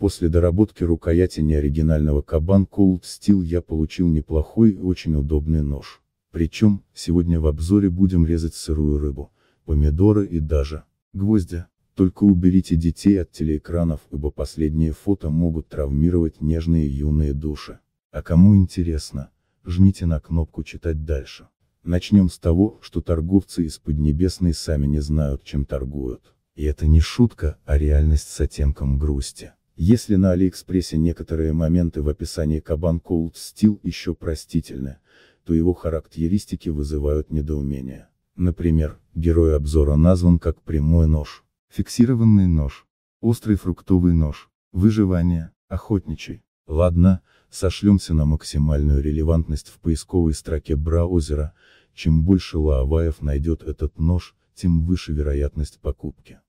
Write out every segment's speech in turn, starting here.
После доработки рукояти неоригинального Кабан Cold Steel я получил неплохой и очень удобный нож. Причем, сегодня в обзоре будем резать сырую рыбу, помидоры и даже гвозди. Только уберите детей от телеэкранов, ибо последние фото могут травмировать нежные юные души. А кому интересно, жмите на кнопку читать дальше. Начнем с того, что торговцы из Поднебесной сами не знают, чем торгуют. И это не шутка, а реальность с оттенком грусти. Если на Алиэкспрессе некоторые моменты в описании Кабан Cold Steel еще простительны, то его характеристики вызывают недоумение. Например, герой обзора назван как прямой нож, фиксированный нож, острый фруктовый нож, выживание, охотничий. Ладно, сошлемся на максимальную релевантность в поисковой строке браузера, чем больше лаваев найдет этот нож, тем выше вероятность покупки.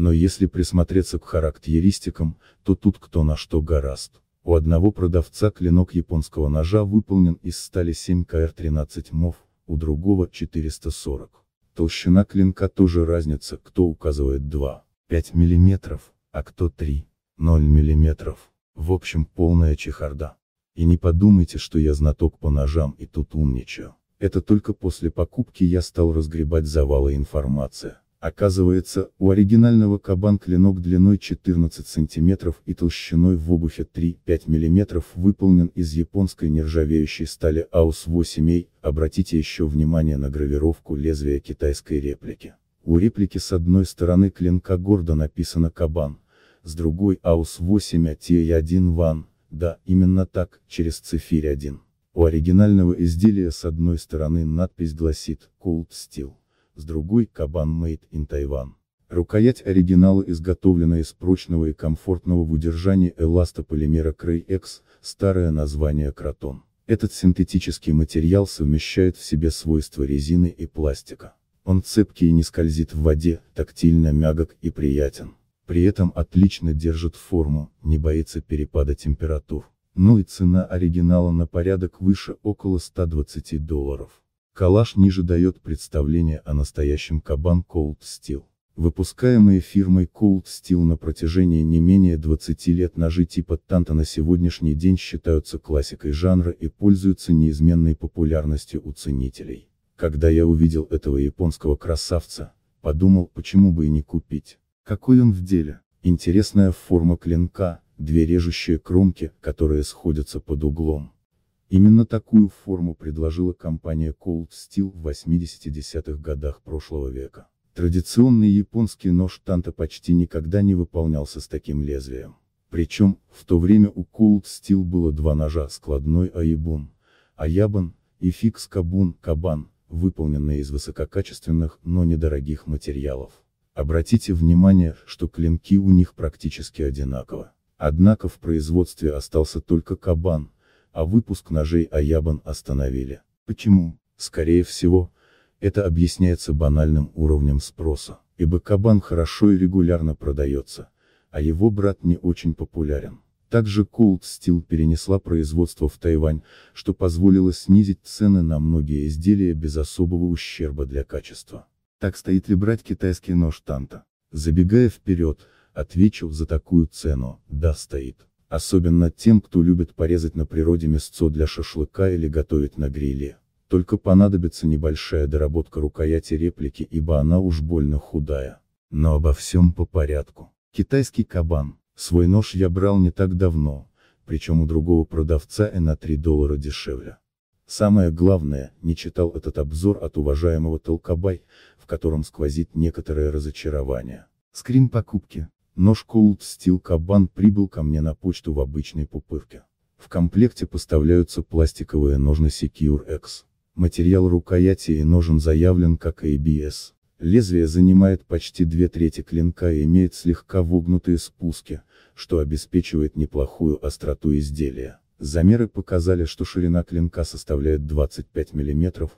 Но если присмотреться к характеристикам, то тут кто на что гораст. У одного продавца клинок японского ножа выполнен из стали 7 КР-13 мов, у другого 440. Толщина клинка тоже разница, кто указывает 2, 5 мм, а кто 3, 0 мм. В общем полная чехарда. И не подумайте, что я знаток по ножам и тут умничаю. Это только после покупки я стал разгребать завалы информации. Оказывается, у оригинального кабан клинок длиной 14 см и толщиной в обухе 3-5 мм выполнен из японской нержавеющей стали aus 8А, обратите еще внимание на гравировку лезвия китайской реплики. У реплики с одной стороны клинка гордо написано «Кабан», с другой aus 8 АТИ 1 ВАН», да, именно так, через цифирь 1. У оригинального изделия с одной стороны надпись гласит «Cold Steel» с другой – Кабан Made in Taiwan. Рукоять оригинала изготовлена из прочного и комфортного в удержании эластополимера Cray X, старое название кротон. Этот синтетический материал совмещает в себе свойства резины и пластика. Он цепкий и не скользит в воде, тактильно мягок и приятен. При этом отлично держит форму, не боится перепада температур. Ну и цена оригинала на порядок выше около 120 долларов. Калаш ниже дает представление о настоящем кабан Cold Steel. Выпускаемые фирмой Cold Steel на протяжении не менее 20 лет ножи типа Танта на сегодняшний день считаются классикой жанра и пользуются неизменной популярностью у ценителей. Когда я увидел этого японского красавца, подумал, почему бы и не купить. Какой он в деле? Интересная форма клинка, две режущие кромки, которые сходятся под углом. Именно такую форму предложила компания Cold Steel в 80-х годах прошлого века. Традиционный японский нож танта почти никогда не выполнялся с таким лезвием. Причем, в то время у Cold Steel было два ножа складной айбун, Аябан и фикс Кабун Кабан, выполненные из высококачественных, но недорогих материалов. Обратите внимание, что клинки у них практически одинаково. Однако в производстве остался только кабан, а выпуск ножей Аябан остановили. Почему? Скорее всего, это объясняется банальным уровнем спроса, ибо кабан хорошо и регулярно продается, а его брат не очень популярен. Также Cold Steel перенесла производство в Тайвань, что позволило снизить цены на многие изделия без особого ущерба для качества. Так стоит ли брать китайский нож Танта? Забегая вперед, отвечу за такую цену, да стоит. Особенно тем, кто любит порезать на природе мясцо для шашлыка или готовить на гриле. Только понадобится небольшая доработка рукояти реплики, ибо она уж больно худая. Но обо всем по порядку. Китайский кабан. Свой нож я брал не так давно, причем у другого продавца и на 3 доллара дешевле. Самое главное, не читал этот обзор от уважаемого Толкабай, в котором сквозит некоторое разочарование. Скрин покупки. Нож Cold Steel Caban прибыл ко мне на почту в обычной пупырке. В комплекте поставляются пластиковые ножны Secure X. Материал рукояти и ножен заявлен как ABS. Лезвие занимает почти две трети клинка и имеет слегка вогнутые спуски, что обеспечивает неплохую остроту изделия. Замеры показали, что ширина клинка составляет 25 мм,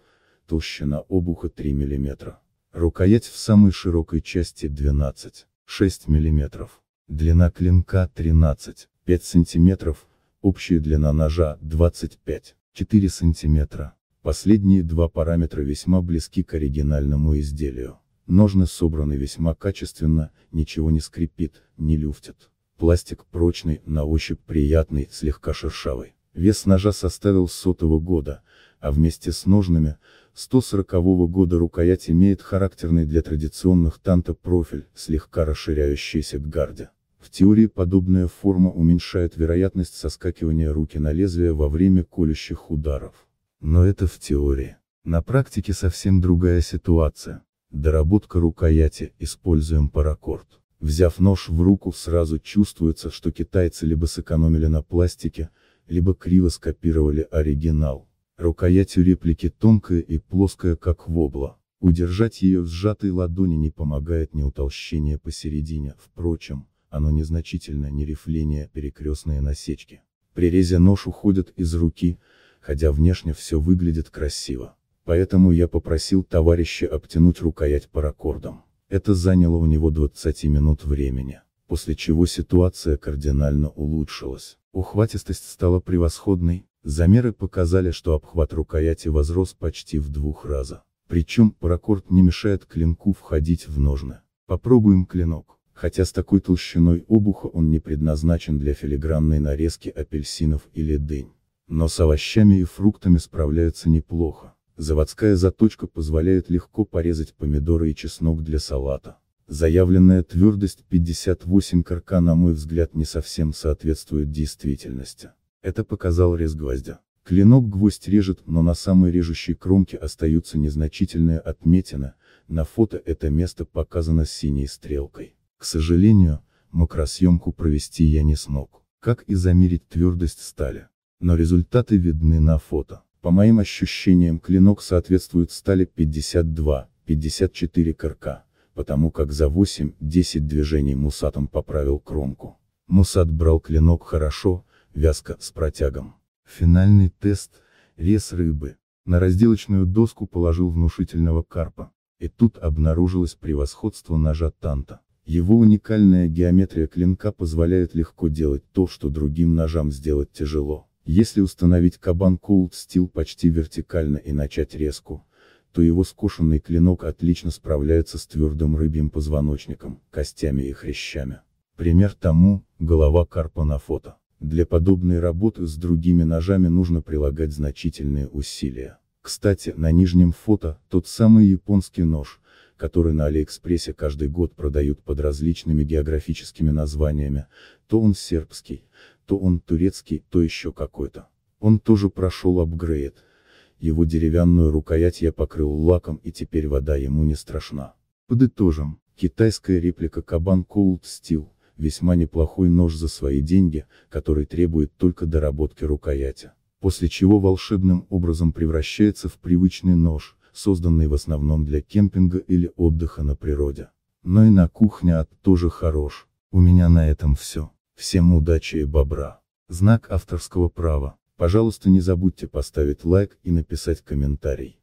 толщина обуха 3 мм. Рукоять в самой широкой части 12 6 мм. Длина клинка 13,5 см, общая длина ножа 25,4 см. Последние два параметра весьма близки к оригинальному изделию. Ножны собраны весьма качественно, ничего не скрипит, не люфтит. Пластик прочный, на ощупь приятный, слегка шершавый. Вес ножа составил сотого года, а вместе с ножными, 140 -го года рукоять имеет характерный для традиционных танта профиль, слегка расширяющийся к гарде. В теории подобная форма уменьшает вероятность соскакивания руки на лезвие во время колющих ударов. Но это в теории. На практике совсем другая ситуация. Доработка рукояти, используем паракорд. Взяв нож в руку, сразу чувствуется, что китайцы либо сэкономили на пластике, либо криво скопировали оригинал. Рукоять у реплики тонкая и плоская, как вобла. Удержать ее в сжатой ладони не помогает ни утолщение посередине, впрочем, оно незначительное, ни рифление перекрестные насечки. Прирезя нож уходит из руки, хотя внешне все выглядит красиво. Поэтому я попросил товарища обтянуть рукоять паракордом. Это заняло у него 20 минут времени, после чего ситуация кардинально улучшилась. Ухватистость стала превосходной, Замеры показали, что обхват рукояти возрос почти в двух раза. Причем паракорд не мешает клинку входить в ножны. Попробуем клинок. Хотя с такой толщиной обуха он не предназначен для филигранной нарезки апельсинов или дынь. Но с овощами и фруктами справляются неплохо. Заводская заточка позволяет легко порезать помидоры и чеснок для салата. Заявленная твердость 58 карка на мой взгляд не совсем соответствует действительности. Это показал рез гвоздя. Клинок гвоздь режет, но на самой режущей кромке остаются незначительные отметины, на фото это место показано синей стрелкой. К сожалению, макросъемку провести я не смог, как и замерить твердость стали. Но результаты видны на фото. По моим ощущениям клинок соответствует стали 52-54 кРК, потому как за 8-10 движений Мусатом поправил кромку. Мусат брал клинок хорошо, вязко, с протягом. Финальный тест, вес рыбы. На разделочную доску положил внушительного карпа. И тут обнаружилось превосходство ножа Танта. Его уникальная геометрия клинка позволяет легко делать то, что другим ножам сделать тяжело. Если установить кабан Cold Steel почти вертикально и начать резку, то его скошенный клинок отлично справляется с твердым рыбьим позвоночником, костями и хрящами. Пример тому – голова карпа на фото. Для подобной работы с другими ножами нужно прилагать значительные усилия. Кстати, на нижнем фото, тот самый японский нож, который на Алиэкспрессе каждый год продают под различными географическими названиями, то он сербский, то он турецкий, то еще какой-то. Он тоже прошел апгрейд. Его деревянную рукоять я покрыл лаком и теперь вода ему не страшна. Подытожим, китайская реплика Кабан Cold Steel – весьма неплохой нож за свои деньги, который требует только доработки рукояти. После чего волшебным образом превращается в привычный нож, созданный в основном для кемпинга или отдыха на природе. Но и на кухне от тоже хорош. У меня на этом все. Всем удачи и бобра. Знак авторского права. Пожалуйста не забудьте поставить лайк и написать комментарий.